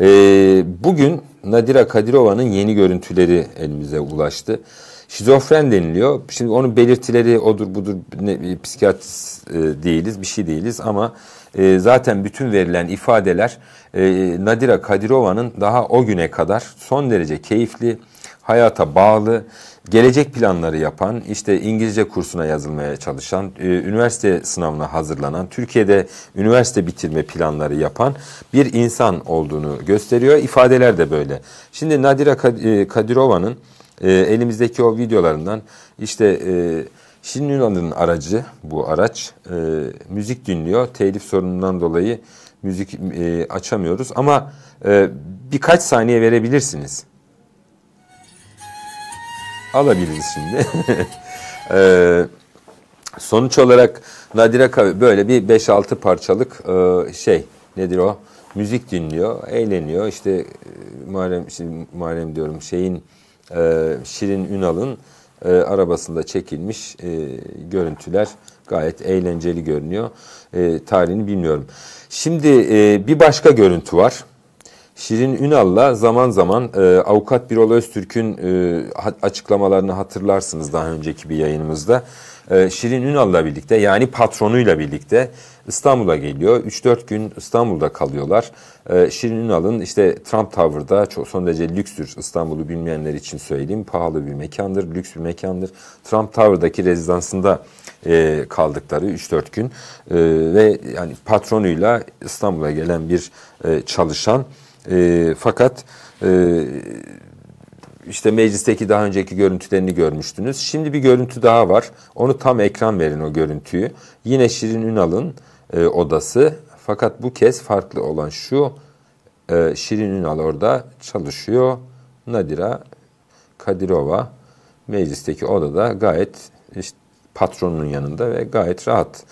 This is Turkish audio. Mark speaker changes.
Speaker 1: E, bugün Nadira Kadirova'nın yeni görüntüleri elimize ulaştı. Şizofren deniliyor. Şimdi onun belirtileri odur budur ne, psikiyatrist e, değiliz bir şey değiliz ama e, zaten bütün verilen ifadeler e, Nadira Kadirova'nın daha o güne kadar son derece keyifli, hayata bağlı gelecek planları yapan, işte İngilizce kursuna yazılmaya çalışan, e, üniversite sınavına hazırlanan, Türkiye'de üniversite bitirme planları yapan bir insan olduğunu gösteriyor. İfadeler de böyle. Şimdi Nadira e, Kadirova'nın e, elimizdeki o videolarından işte Şirin Yunan'ın aracı bu araç müzik dinliyor. Telif sorunundan dolayı müzik açamıyoruz ama birkaç saniye verebilirsiniz alabiliriz şimdi. ee, sonuç olarak Nadire Kavi böyle bir 5-6 parçalık e, şey nedir o? Müzik dinliyor, eğleniyor. İşte e, Muharrem, şimdi Muharrem diyorum şeyin e, Şirin Ünal'ın e, arabasında çekilmiş e, görüntüler gayet eğlenceli görünüyor. E, tarihini bilmiyorum. Şimdi e, bir başka görüntü var. Şirin Ünal'la zaman zaman e, avukat Birol Öztürk'ün e, açıklamalarını hatırlarsınız daha önceki bir yayınımızda. E, Şirin Ünal'la birlikte yani patronuyla birlikte İstanbul'a geliyor. 3-4 gün İstanbul'da kalıyorlar. E, Şirin Ünal'ın işte Trump Tower'da çok son derece lüksdür. İstanbul'u bilmeyenler için söyleyeyim. Pahalı bir mekandır, lüks bir mekandır. Trump Tower'daki rezidansında e, kaldıkları 3-4 gün e, ve yani patronuyla İstanbul'a gelen bir e, çalışan e, fakat e, işte meclisteki daha önceki görüntülerini görmüştünüz. Şimdi bir görüntü daha var. Onu tam ekran verin o görüntüyü. Yine Şirin Ünal'ın e, odası. Fakat bu kez farklı olan şu e, Şirin Ünal orada çalışıyor. Nadira Kadirova meclisteki odada gayet işte patronunun yanında ve gayet rahat.